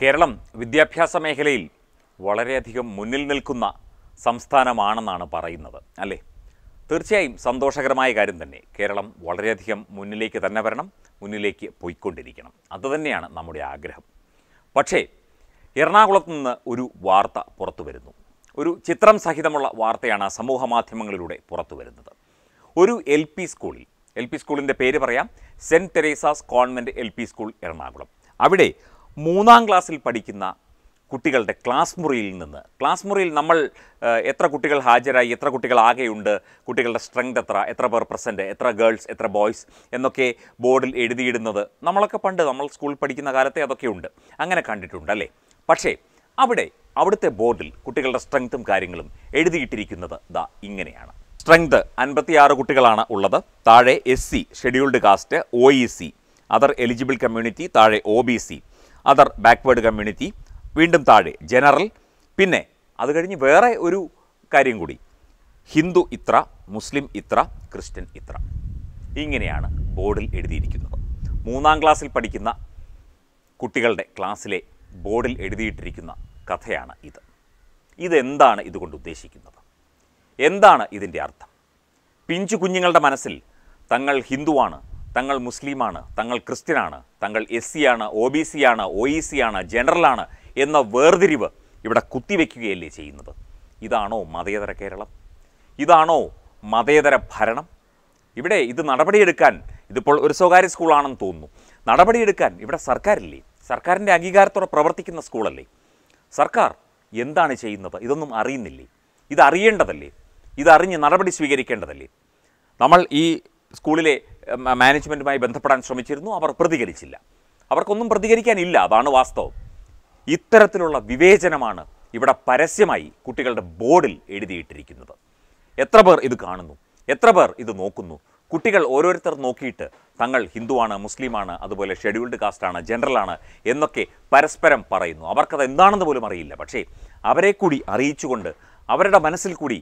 കേരളം വിദ്യാഭ്യാസ മേഖലയിൽ വളരെയധികം മുന്നിൽ നിൽക്കുന്ന സംസ്ഥാനമാണെന്നാണ് പറയുന്നത് അല്ലേ തീർച്ചയായും സന്തോഷകരമായ കാര്യം തന്നെ കേരളം വളരെയധികം മുന്നിലേക്ക് തന്നെ വരണം മുന്നിലേക്ക് പോയിക്കൊണ്ടിരിക്കണം അതുതന്നെയാണ് നമ്മുടെ ആഗ്രഹം പക്ഷേ എറണാകുളത്ത് നിന്ന് ഒരു വാർത്ത പുറത്തു വരുന്നു ഒരു ചിത്രം സഹിതമുള്ള വാർത്തയാണ് സമൂഹ മാധ്യമങ്ങളിലൂടെ പുറത്തു വരുന്നത് ഒരു എൽ പി സ്കൂളിൽ എൽ പി സ്കൂളിൻ്റെ പേര് പറയാം saint Teresa's convent L P school Ernakulam അവിടെ മൂന്നാം ക്ലാസ്സിൽ പഠിക്കുന്ന കുട്ടികളുടെ ക്ലാസ് മുറിയിൽ നിന്ന് ക്ലാസ് മുറിയിൽ നമ്മൾ എത്ര കുട്ടികൾ ഹാജരായി എത്ര കുട്ടികൾ ആകെയുണ്ട് കുട്ടികളുടെ സ്ട്രെങ്ത് എത്ര എത്ര പേർ പ്രസൻറ്റ് എത്ര ഗേൾസ് എത്ര ബോയ്സ് എന്നൊക്കെ ബോർഡിൽ എഴുതിയിടുന്നത് നമ്മളൊക്കെ പണ്ട് നമ്മൾ സ്കൂളിൽ പഠിക്കുന്ന കാലത്തെ അതൊക്കെ ഉണ്ട് അങ്ങനെ കണ്ടിട്ടുണ്ട് അല്ലേ പക്ഷേ അവിടെ അവിടുത്തെ ബോർഡിൽ കുട്ടികളുടെ സ്ട്രെങ്ത്തും കാര്യങ്ങളും എഴുതിയിട്ടിരിക്കുന്നത് ദാ ഇങ്ങനെയാണ് സ്ട്രെങ്ത് അൻപത്തിയാറ് കുട്ടികളാണ് ഉള്ളത് താഴെ S C scheduled caste O E C other eligible community താഴെ O B C other backward community വീണ്ടും താഴെ ജനറൽ പിന്നെ അത് കഴിഞ്ഞ് വേറെ ഒരു കാര്യം കൂടി ഹിന്ദു ഇത്ര മുസ്ലിം ഇത്ര ക്രിസ്ത്യൻ ഇത്ര ഇങ്ങനെയാണ് ബോർഡിൽ എഴുതിയിരിക്കുന്നത് മൂന്നാം ക്ലാസ്സിൽ പഠിക്കുന്ന കുട്ടികളുടെ ക്ലാസ്സിലെ ബോർഡിൽ എഴുതിയിട്ടിരിക്കുന്ന കഥയാണ് ഇത് ഇതെന്താണ് ഇതുകൊണ്ട് ഉദ്ദേശിക്കുന്നത് എന്താണ് ഇതിൻ്റെ അർത്ഥം പിഞ്ചു കുഞ്ഞുങ്ങളുടെ മനസ്സിൽ തങ്ങൾ ഹിന്ദുവാണ് തങ്ങൾ മുസ്ലിമാണ് തങ്ങൾ ക്രിസ്ത്യനാണ് തങ്ങൾ എസ് സി ആണ് ഒ ബി സി ആണ് ഒ ഇ സി ആണ് ജനറലാണ് എന്ന വേർതിരിവ് ഇവിടെ കുത്തിവെക്കുകയല്ലേ ചെയ്യുന്നത് ഇതാണോ മതേതര കേരളം ഇതാണോ മതേതര ഭരണം ഇവിടെ ഇത് നടപടിയെടുക്കാൻ ഇതിപ്പോൾ ഒരു സ്വകാര്യ സ്കൂളാണെന്ന് തോന്നുന്നു നടപടിയെടുക്കാൻ ഇവിടെ സർക്കാരില്ലേ സർക്കാരിൻ്റെ അംഗീകാരത്തോടെ പ്രവർത്തിക്കുന്ന സ്കൂളല്ലേ സർക്കാർ എന്താണ് ചെയ്യുന്നത് ഇതൊന്നും അറിയുന്നില്ലേ ഇതറിയേണ്ടതല്ലേ ഇതറിഞ്ഞ് നടപടി സ്വീകരിക്കേണ്ടതല്ലേ നമ്മൾ ഈ സ്കൂളിലെ മാനേജ്മെൻറ്റുമായി ബന്ധപ്പെടാൻ ശ്രമിച്ചിരുന്നു അവർ പ്രതികരിച്ചില്ല അവർക്കൊന്നും പ്രതികരിക്കാനില്ല അതാണ് വാസ്തവം ഇത്തരത്തിലുള്ള വിവേചനമാണ് ഇവിടെ പരസ്യമായി കുട്ടികളുടെ ബോർഡിൽ എഴുതിയിട്ടിരിക്കുന്നത് എത്ര പേർ ഇത് കാണുന്നു എത്ര പേർ ഇത് നോക്കുന്നു കുട്ടികൾ ഓരോരുത്തർ നോക്കിയിട്ട് തങ്ങൾ ഹിന്ദുവാണ് മുസ്ലിമാണ് അതുപോലെ ഷെഡ്യൂൾഡ് കാസ്റ്റാണ് ജനറലാണ് എന്നൊക്കെ പരസ്പരം പറയുന്നു അവർക്കത് എന്താണെന്ന് പോലും അറിയില്ല പക്ഷേ അവരെ കൂടി അറിയിച്ചുകൊണ്ട് അവരുടെ മനസ്സിൽ കൂടി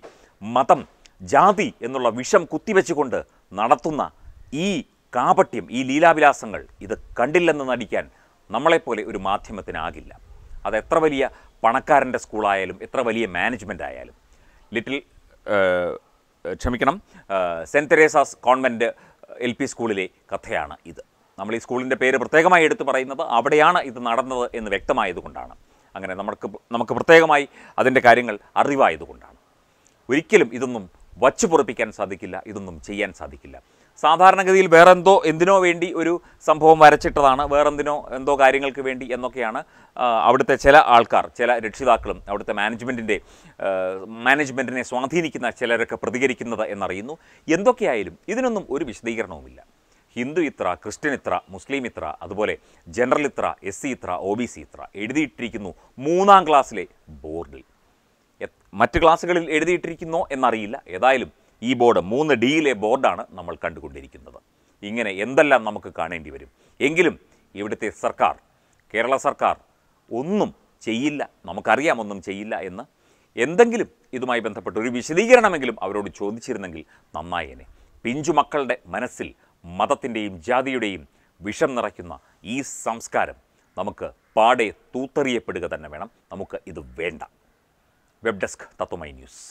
മതം ജാതി എന്നുള്ള വിഷം കുത്തിവെച്ചുകൊണ്ട് നടത്തുന്ന ഈ കാപട്യം ഈ ലീലാവിലാസങ്ങൾ ഇത് കണ്ടില്ലെന്ന് നടിക്കാൻ നമ്മളെപ്പോലെ ഒരു മാധ്യമത്തിനാകില്ല അത് എത്ര വലിയ പണക്കാരൻ്റെ സ്കൂളായാലും എത്ര വലിയ മാനേജ്മെൻ്റ് ആയാലും ലിറ്റിൽ ക്ഷമിക്കണം saint Teresa's convent L P സ്കൂളിലെ കഥയാണ് ഇത് നമ്മൾ ഈ സ്കൂളിൻ്റെ പേര് പ്രത്യേകമായി എടുത്തു പറയുന്നത് അവിടെയാണ് ഇത് നടന്നത് എന്ന് വ്യക്തമായതുകൊണ്ടാണ് അങ്ങനെ നമുക്ക് നമുക്ക് പ്രത്യേകമായി അതിൻ്റെ കാര്യങ്ങൾ അറിവായതുകൊണ്ടാണ് ഒരിക്കലും ഇതൊന്നും വച്ചു പൊറപ്പിക്കാൻ സാധിക്കില്ല ഇതൊന്നും ചെയ്യാൻ സാധിക്കില്ല സാധാരണഗതിയിൽ വേറെന്തോ എന്തിനോ വേണ്ടി ഒരു സംഭവം വരച്ചിട്ടതാണ് വേറെന്തിനോ എന്തോ കാര്യങ്ങൾക്ക് വേണ്ടി എന്നൊക്കെയാണ് അവിടുത്തെ ചില ആൾക്കാർ ചില രക്ഷിതാക്കളും അവിടുത്തെ മാനേജ്മെൻറ്റിൻ്റെ മാനേജ്മെൻറ്റിനെ സ്വാധീനിക്കുന്ന ചിലരൊക്കെ പ്രതികരിക്കുന്നത് എന്നറിയുന്നു എന്തൊക്കെയായാലും ഇതിനൊന്നും ഒരു വിശദീകരണവുമില്ല ഹിന്ദു ഇത്ര ക്രിസ്ത്യൻ ഇത്ര മുസ്ലിം ഇത്ര അതുപോലെ ജനറൽ ഇത്ര എസ് സി ഇത്ര ഒ ബി സി ഇത്ര എഴുതിയിട്ടിരിക്കുന്നു മൂന്നാം ക്ലാസ്സിലെ ബോർഡിൽ മറ്റ് ക്ലാസ്സുകളിൽ എഴുതിയിട്ടിരിക്കുന്നോ എന്നറിയില്ല ഏതായാലും ഈ ബോർഡ് മൂന്ന് ഡിയിലെ ബോർഡാണ് നമ്മൾ കണ്ടുകൊണ്ടിരിക്കുന്നത് ഇങ്ങനെ എന്തെല്ലാം നമുക്ക് കാണേണ്ടി വരും എങ്കിലും ഇവിടുത്തെ സർക്കാർ കേരള സർക്കാർ ഒന്നും ചെയ്യില്ല നമുക്കറിയാം ഒന്നും ചെയ്യില്ല എന്ന് എന്തെങ്കിലും ഇതുമായി ബന്ധപ്പെട്ട് ഒരു വിശദീകരണമെങ്കിലും അവരോട് ചോദിച്ചിരുന്നെങ്കിൽ നന്നായേനെ മക്കളുടെ മനസ്സിൽ മതത്തിൻ്റെയും ജാതിയുടെയും വിഷം നിറയ്ക്കുന്ന ഈ സംസ്കാരം നമുക്ക് പാടെ തൂത്തെറിയപ്പെടുക തന്നെ വേണം നമുക്ക് ഇത് വേണ്ട വെബ് ഡെസ്ക് തത്വമൈ ന്യൂസ്